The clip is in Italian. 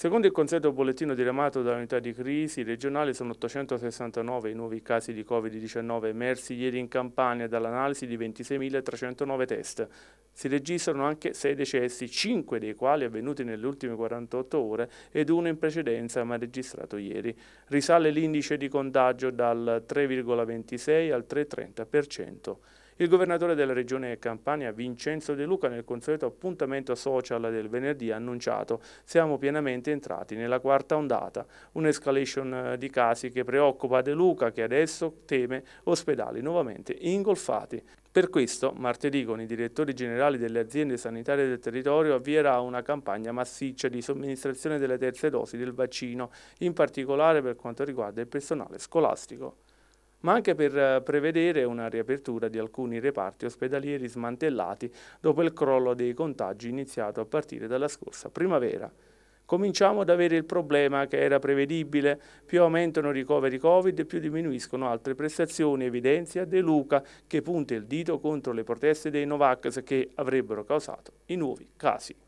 Secondo il consueto bollettino diramato dall'unità di crisi regionale sono 869 i nuovi casi di Covid-19 emersi ieri in Campania dall'analisi di 26.309 test. Si registrano anche 6 decessi, 5 dei quali avvenuti nelle ultime 48 ore ed uno in precedenza ma registrato ieri. Risale l'indice di contagio dal 3,26 al 3,30%. Il governatore della regione Campania, Vincenzo De Luca, nel consueto appuntamento social del venerdì ha annunciato siamo pienamente entrati nella quarta ondata, un'escalation eh, di casi che preoccupa De Luca che adesso teme ospedali nuovamente ingolfati. Per questo, martedì con i direttori generali delle aziende sanitarie del territorio avvierà una campagna massiccia di somministrazione delle terze dosi del vaccino, in particolare per quanto riguarda il personale scolastico ma anche per eh, prevedere una riapertura di alcuni reparti ospedalieri smantellati dopo il crollo dei contagi iniziato a partire dalla scorsa primavera. Cominciamo ad avere il problema che era prevedibile, più aumentano i ricoveri Covid, più diminuiscono altre prestazioni, evidenzia De Luca che punta il dito contro le proteste dei Novax che avrebbero causato i nuovi casi.